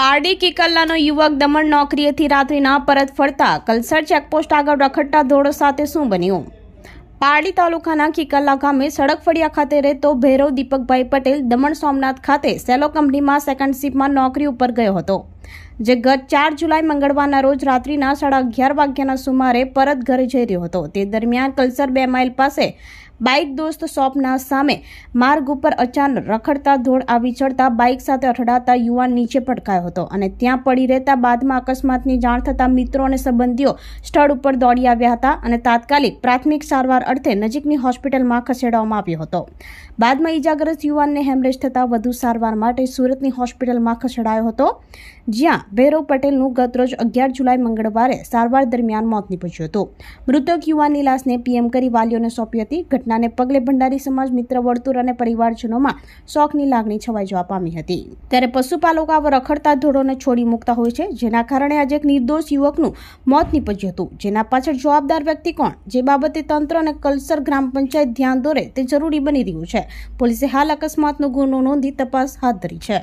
પારડી કિકલ્લાનો યુવક દમણ નોકરીએથી રાત્રિના પરત ફરતા કલસર ચેકપોસ્ટ આગળ રખડતા ધોળો સાથે શું બન્યું પારડી તાલુકાના કિકલ્લા ગામે સડક ફળિયા ખાતે રહેતો ભૈરવ દીપકભાઈ પટેલ દમણ સોમનાથ ખાતે સેલો કંપનીમાં સેકન્ડ શિફ્ટમાં નોકરી ઉપર ગયો હતો જે ગત ચાર જુલાઈ મંગળવારના રોજ રાત્રિના સાડા અગિયાર વાગ્યાના સુમારે પરત ઘરે જઈ રહ્યો હતો તે દરમિયાન કલસર બે માઇલ પાસે બાઇક દોસ્ત શોપના સામે માર્ગ ઉપર અચાનક રખડતા ધોળ આવી ચડતા બાઇક સાથે અથડાતા યુવાન નીચે પટકાયો હતો અને ત્યાં પડી રહેતા બાદમાં અકસ્માતની જાણ થતાં મિત્રો અને સંબંધીઓ સ્થળ ઉપર દોડી આવ્યા હતા અને તાત્કાલિક પ્રાથમિક સારવાર અર્થે નજીકની હોસ્પિટલમાં ખસેડવામાં આવ્યો હતો બાદમાં ઇજાગ્રસ્ત યુવાનને હેમરેજ થતાં વધુ સારવાર માટે સુરતની હોસ્પિટલમાં ખસેડાયો હતો જ્યાં ભૈરવ પટેલનું ગતરોજ અગિયાર જુલાઈ મંગળવારે સારવાર દરમિયાન મોત નીપજ્યું હતું મૃતક યુવાનની લાશને પીએમ કરી વાલીઓને સોંપી હતી ઘટના ઘટનાને પગલે ભંડારી સમાજ મિત્ર વર્તુર અને પરિવારજનોમાં શોખની લાગણી છવાઈ જવા પામી હતી ત્યારે પશુપાલકો આવા રખડતા ધોરણને છોડી મૂકતા હોય છે જેના કારણે આજે એક નિર્દોષ યુવકનું મોત નીપજ્યું હતું જેના પાછળ જવાબદાર વ્યક્તિ કોણ જે બાબતે તંત્ર અને કલ્સર ગ્રામ પંચાયત ધ્યાન દોરે તે જરૂરી બની રહ્યું છે પોલીસે હાલ અકસ્માતનો ગુનો નોંધી તપાસ હાથ ધરી છે